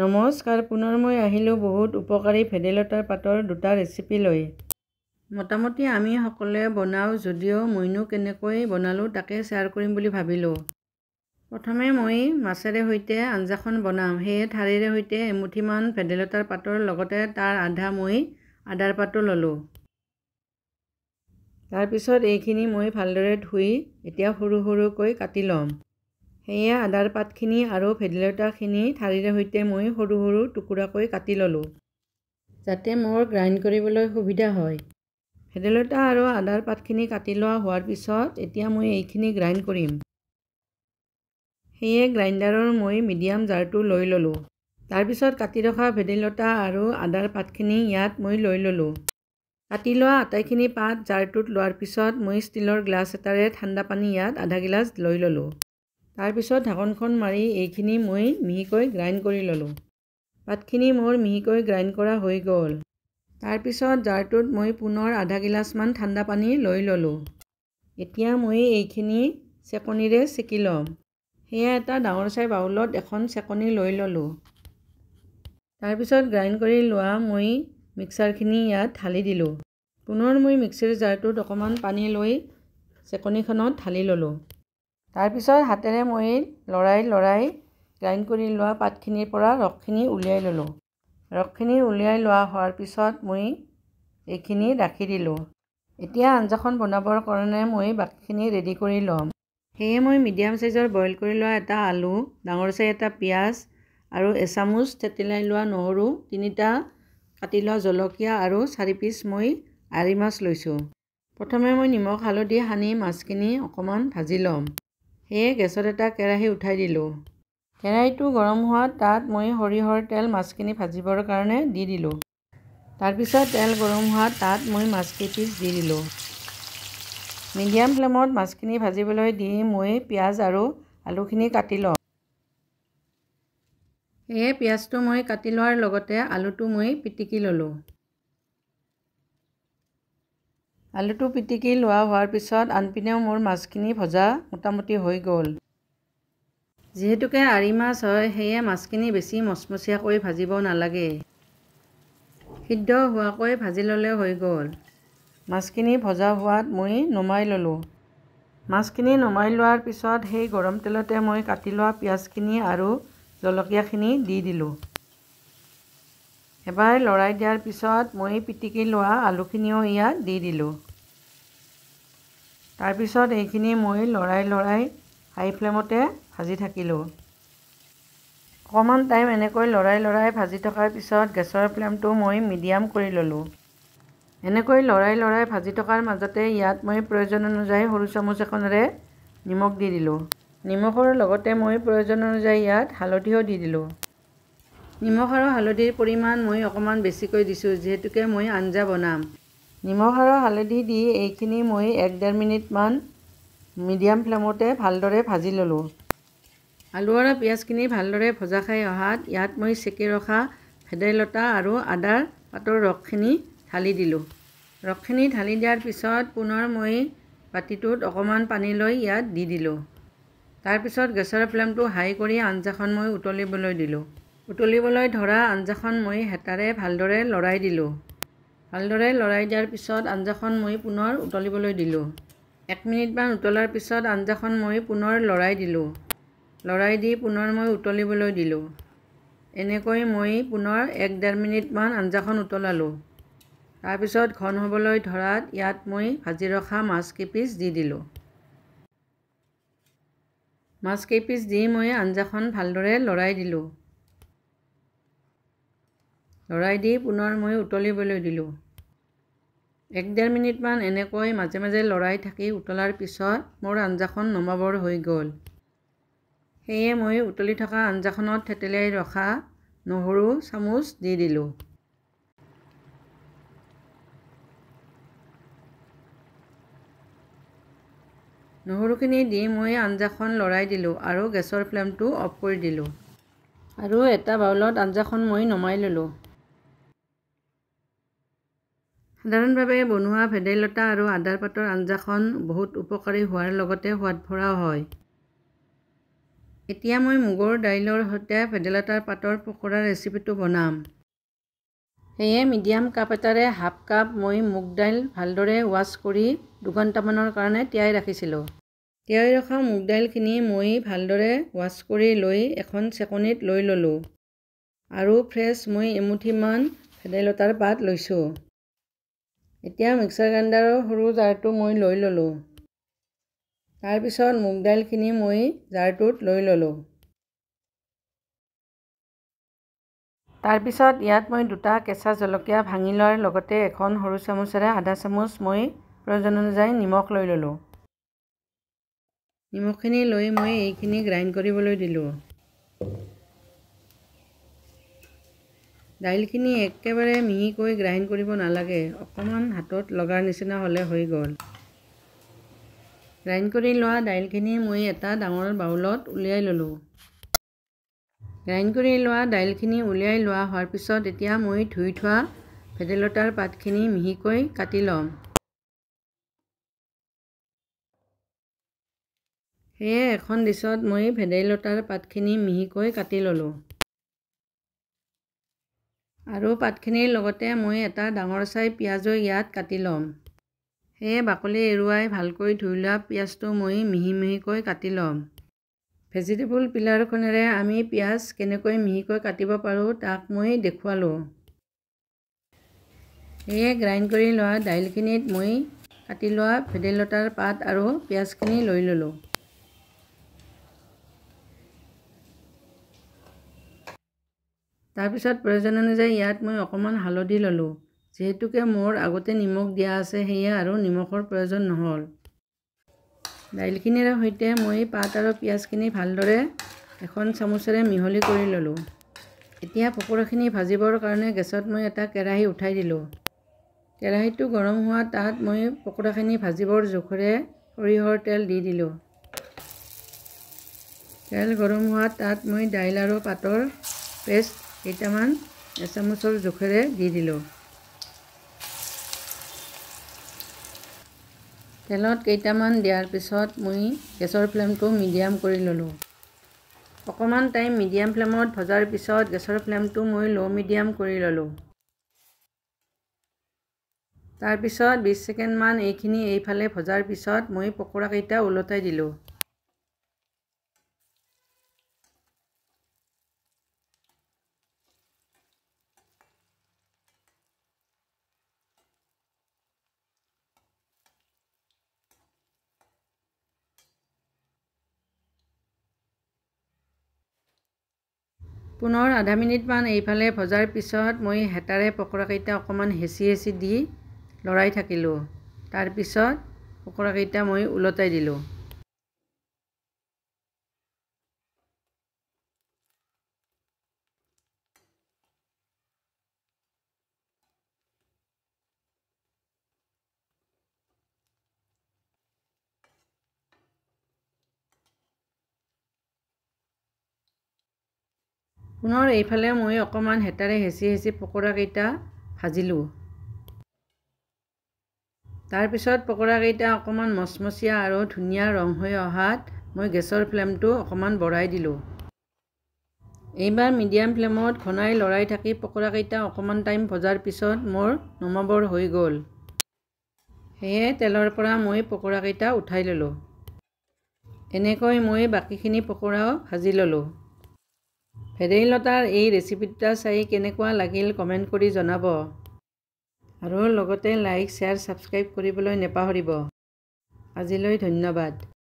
নমস্কাৰ পুনৰ মই আহিলোঁ বহুত উপকাৰী ভেদাইলতাৰ পাতৰ দুটা ৰেচিপি লৈ মোটামুটি আমি সকলোৱে বনাওঁ যদিও মইনো কেনেকৈ বনালোঁ তাকে শ্বেয়াৰ কৰিম বুলি ভাবিলোঁ প্ৰথমে মই মাছেৰে সৈতে আঞ্জাখন বনাম সেয়ে ঠাৰিৰে সৈতে এমুঠিমান ভেদাইলতাৰ পাতৰ লগতে তাৰ আধা মই আদাৰ পাতো ল'লোঁ তাৰপিছত এইখিনি মই ভালদৰে ধুই এতিয়া সৰু সৰুকৈ কাটি ল'ম সেয়ে আদাৰ পাতখিনি আৰু ভেদাইলতাখিনি ঠাৰিৰে সৈতে মই সৰু সৰু টুকুৰাকৈ কাটি ল'লোঁ যাতে মোৰ গ্ৰাইণ্ড কৰিবলৈ সুবিধা হয় ভেদাইলতা আৰু আদাৰ পাতখিনি কাটি লোৱা হোৱাৰ পিছত এতিয়া মই এইখিনি গ্ৰাইণ্ড কৰিম সেয়ে গ্ৰাইণ্ডাৰৰ মই মিডিয়াম জাৰটো লৈ ল'লোঁ তাৰপিছত কাটি ৰখা ভেদাইলতা আৰু আদাৰ পাতখিনি ইয়াত মই লৈ ল'লোঁ কাটি লোৱা আটাইখিনি পাত জাৰটোত লোৱাৰ পিছত মই ষ্টীলৰ গ্লাছ এটাৰে ঠাণ্ডা পানী ইয়াত আধা গিলাচ লৈ ল'লোঁ তাৰপিছত ঢাকনখন মাৰি এইখিনি মই মিহিকৈ গ্ৰাইণ্ড কৰি ল'লোঁ পাতখিনি মোৰ মিহিকৈ গ্ৰাইণ্ড কৰা হৈ গ'ল তাৰপিছত জাৰটোত মই পুনৰ আধা গিলাচমান ঠাণ্ডা পানী লৈ ল'লোঁ এতিয়া মই এইখিনি চেকনিৰে চেকি ল'ম সেয়া এটা ডাঙৰ চাই বাউলত এখন চেকনি লৈ ল'লোঁ তাৰপিছত গ্ৰাইণ্ড কৰি লোৱা মই মিক্সাৰখিনি ইয়াত ঢালি দিলোঁ পুনৰ মই মিক্সিৰ জাৰটোত অকণমান পানী লৈ চেকনিখনত ঢালি ল'লোঁ তাৰপিছত হাতেৰে মই লৰাই লৰাই গ্ৰাইণ্ড কৰি লোৱা পাতখিনিৰ পৰা ৰসখিনি উলিয়াই ল'লোঁ ৰসখিনি উলিয়াই লোৱা হোৱাৰ পিছত মই এইখিনি ৰাখি দিলোঁ এতিয়া আঞ্জাখন বনাবৰ কাৰণে মই বাকীখিনি ৰেডি কৰি ল'ম সেয়ে মই মিডিয়াম চাইজৰ বইল কৰি লোৱা এটা আলু ডাঙৰ চাই এটা পিঁয়াজ আৰু এচামুচ থেতেলাই লোৱা নহৰু তিনিটা কাটি লোৱা জলকীয়া আৰু চাৰি পিচ মই আৰি মাছ লৈছোঁ প্ৰথমে মই নিমখ হালধি সানি মাছখিনি অকণমান ভাজি ল'ম সেয়ে গেছত এটা কেৰাহী উঠাই দিলোঁ কেৰাহীটো গৰম হোৱাত তাত মই সৰিয়হৰ তেল মাছখিনি ভাজিবৰ কাৰণে দি দিলোঁ তাৰপিছত তেল গৰম হোৱাত তাত মই মাছকেইপিচ দি দিলোঁ মিডিয়াম ফ্লেমত মাছখিনি ভাজিবলৈ দি মই পিঁয়াজ আৰু আলুখিনি কাটি লওঁ সেয়ে পিঁয়াজটো মই কাটি লোৱাৰ লগতে আলুটো মই পিটিকি ল'লোঁ আলুটো পিটিকি লোৱা হোৱাৰ পিছত আনপিনেও মোৰ মাছখিনি ভজা মোটামুটি হৈ গ'ল যিহেতুকে আৰি মাছ হয় সেয়ে মাছখিনি বেছি মচমচীয়াকৈ ভাজিব নালাগে সিদ্ধ হোৱাকৈ ভাজি ল'লে হৈ গ'ল মাছখিনি ভজা হোৱাত মই নমাই ল'লোঁ মাছখিনি নমাই লোৱাৰ পিছত সেই গৰম তেলতে মই কাটি লোৱা পিঁয়াজখিনি আৰু জলকীয়াখিনি দি দিলোঁ এবাৰ লৰাই দিয়াৰ পিছত মই পিটিকি লোৱা আলুখিনিও ইয়াত দি দিলোঁ তাৰপিছত এইখিনি মই লৰাই লৰাই হাই ফ্লেমতে ভাজি থাকিলোঁ অকণমান টাইম এনেকৈ লৰাই লৰাই ভাজি থকাৰ পিছত গেছৰ ফ্লেমটো মই মিডিয়াম কৰি ল'লোঁ এনেকৈ লৰাই লৰাই ভাজি থকাৰ মাজতে ইয়াত মই প্ৰয়োজন অনুযায়ী সৰু চামুচ এখনেৰে নিমখ দি দিলোঁ নিমখৰ লগতে মই প্ৰয়োজন অনুযায়ী ইয়াত হালধিও দি দিলোঁ নিমখ আৰু হালধিৰ পৰিমাণ মই অকণমান বেছিকৈ দিছোঁ যিহেতুকে মই আঞ্জা বনাম নিমখ আৰু হালধি দি এইখিনি মই এক ডেৰ মিনিটমান মিডিয়াম ফ্লেমতে ভালদৰে ভাজি ল'লোঁ আলু আৰু পিঁয়াজখিনি ভালদৰে ভজা খাই অহাত ইয়াত মই চেকি ৰখা ভেদাইলতা আৰু আদাৰ পাতৰ ৰসখিনি ঢালি দিলোঁ ৰসখিনি ঢালি দিয়াৰ পিছত পুনৰ মই বাতিটোত অকণমান পানী লৈ ইয়াত দি দিলোঁ তাৰপিছত গেছৰ ফ্লেমটো হাই কৰি আঞ্জাখন মই উতলিবলৈ দিলোঁ উতলিবলৈ ধৰা আঞ্জাখন মই হেতাৰে ভালদৰে লৰাই দিলোঁ ভালদৰে লৰাই দিয়াৰ পিছত আঞ্জাখন মই পুনৰ উতলিবলৈ দিলোঁ এক মিনিটমান উতলাৰ পিছত আঞ্জাখন মই পুনৰ লৰাই দিলোঁ লৰাই দি পুনৰ মই উতলিবলৈ দিলোঁ এনেকৈ মই পুনৰ এক ডেৰ মিনিটমান আঞ্জাখন উতলালোঁ তাৰপিছত ঘন হ'বলৈ ধৰাত ইয়াত মই ভাজি ৰখা মাছকেইপিচ দি দিলোঁ মাছকেইপিচ দি মই আঞ্জাখন ভালদৰে লৰাই দিলোঁ লৰাই দি পুনৰ মই উতলিবলৈ দিলোঁ এক ডেৰ মিনিটমান এনেকৈ মাজে মাজে লৰাই থাকি উতলাৰ পিছত মোৰ আঞ্জাখন নমাবৰ হৈ গ'ল সেয়ে মই উতলি থকা আঞ্জাখনত থেতেলিয়াই ৰখা নহৰু চামুচ দি দিলোঁ নহৰুখিনি দি মই আঞ্জাখন লৰাই দিলোঁ আৰু গেছৰ ফ্লেমটো অফ কৰি দিলোঁ আৰু এটা বাউলত আঞ্জাখন মই নমাই ল'লোঁ সাধাৰণভাৱে বনোৱা ভেদাইলতা আৰু আদাৰ পাতৰ আঞ্জাখন বহুত উপকাৰী হোৱাৰ লগতে সোৱাদ ভৰাও হয় এতিয়া মই মুগৰ দাইলৰ সৈতে ভেদাইলতাৰ পাতৰ পকোৰা ৰেচিপিটো বনাম সেয়ে মিডিয়াম কাপ এটাৰে হাফ কাপ মই মুগ দাইল ভালদৰে ৱাছ কৰি দুঘণ্টামানৰ কাৰণে তিয়াই ৰাখিছিলোঁ তিয়াই ৰখা মুগ দাইলখিনি মই ভালদৰে ৱাছ কৰি লৈ এখন চেকনিত লৈ ল'লোঁ আৰু ফ্ৰেছ মই এমুঠিমান ভেদাইলতাৰ পাত লৈছোঁ এতিয়া মিক্সাৰ গ্ৰাইণ্ডাৰৰ সৰু জাৰটো মই লৈ ল'লোঁ তাৰপিছত মুগ দাইলখিনি মই জাৰটোত লৈ ল'লোঁ তাৰপিছত ইয়াত মই দুটা কেঁচা জলকীয়া ভাঙি লোৱাৰ লগতে এখন সৰু চামুচেৰে আধা চামুচ মই প্ৰয়োজন অনুযায়ী নিমখ লৈ ল'লোঁ নিমখখিনি লৈ মই এইখিনি গ্ৰাইণ্ড কৰিবলৈ দিলোঁ দাইলখিনি একেবাৰে মিহিকৈ গ্ৰাইণ্ড কৰিব নালাগে অকণমান হাতত লগাৰ নিচিনা হ'লে হৈ গ'ল গ্ৰাইণ্ড কৰি লোৱা দাইলখিনি মই এটা ডাঙৰ বাউলত উলিয়াই ল'লোঁ গ্ৰাইণ্ড কৰি লোৱা দাইলখিনি উলিয়াই লোৱা হোৱাৰ পিছত এতিয়া মই ধুই থোৱা ভেদাইলতাৰ পাতখিনি মিহিকৈ কাটি ল'ম সেয়ে এখন ডিছত মই ভেদাইলতাৰ পাতখিনি মিহিকৈ কাটি ল'লোঁ আৰু পাতখিনিৰ লগতে মই এটা ডাঙৰ চাই পিঁয়াজো ইয়াত কাটি ল'ম সেয়ে বাকলি এৰুৱাই ভালকৈ ধুই লোৱা পিঁয়াজটো মই মিহি মিহিকৈ কাটি ল'ম ভেজিটেবল পিলাৰখনেৰে আমি পিঁয়াজ কেনেকৈ মিহিকৈ কাটিব পাৰোঁ তাক মই দেখুৱালোঁ সেয়ে গ্ৰাইণ্ড কৰি লোৱা দাইলখিনিত মই কাটি লোৱা ভেদাইলতাৰ পাত আৰু পিঁয়াজখিনি লৈ ল'লোঁ তাৰপিছত প্ৰয়োজন অনুযায়ী ইয়াত মই অকণমান হালধি ল'লোঁ যিহেতুকে মোৰ আগতে নিমখ দিয়া আছে সেয়া আৰু নিমখৰ প্ৰয়োজন নহ'ল দাইলখিনিৰে সৈতে মই পাত আৰু পিঁয়াজখিনি ভালদৰে এখন চামুচেৰে মিহলি কৰি ল'লোঁ এতিয়া পকোৰাখিনি ভাজিবৰ কাৰণে গেছত মই এটা কেৰাহী উঠাই দিলোঁ কেৰাহীটো গৰম হোৱা তাত মই পকোৰাখিনি ভাজিবৰ জোখেৰে সৰিয়হৰ তেল দি দিলোঁ তেল গৰম হোৱা তাত মই দাইল আৰু পাতৰ পেষ্ট কেইটামান এচামুচৰ জোখেৰে দি দিলোঁ তেলত কেইটামান দিয়াৰ পিছত মই গেছৰ ফ্লেমটো মিডিয়াম কৰি ল'লোঁ অকণমান টাইম মিডিয়াম ফ্লেমত ভজাৰ পিছত গেছৰ ফ্লেমটো মই ল' মিডিয়াম কৰি ল'লোঁ তাৰপিছত বিছ ছেকেণ্ডমান এইখিনি এইফালে ভজাৰ পিছত মই পকোৰাকেইটা ওলটাই দিলোঁ পুনৰ আধা মিনিটমান এইফালে ভজাৰ পিছত মই হেতাৰে পকোৰাকেইটা অকণমান হেঁচি হেঁচি দি লৰাই থাকিলোঁ তাৰপিছত পকোৰাকেইটা মই ওলটাই দিলোঁ পুনৰ এইফালে মই অকণমান হেতাৰে হেঁচি হেঁচি পকোৰাকেইটা ভাজিলোঁ তাৰপিছত পকোৰাকেইটা অকণমান মচমচীয়া আৰু ধুনীয়া ৰং হৈ অহাত মই গেছৰ ফ্লেমটো অকণমান বঢ়াই দিলোঁ এইবাৰ মিডিয়াম ফ্লেমত ঘনাই লৰাই থাকি পকোৰাকেইটা অকণমান টাইম ভজাৰ পিছত মোৰ নমাবৰ হৈ গ'ল সেয়ে তেলৰ পৰা মই পকৰাকেইটা উঠাই ল'লোঁ এনেকৈ মই বাকীখিনি পকোৰাও ভাজি ল'লোঁ ভেদাইলতাৰ এই ৰেচিপিটা চাই কেনেকুৱা লাগিল কমেণ্ট কৰি জনাব আৰু লগতে লাইক শ্বেয়াৰ ছাবস্ক্ৰাইব কৰিবলৈ নেপাহৰিব আজিলৈ ধন্যবাদ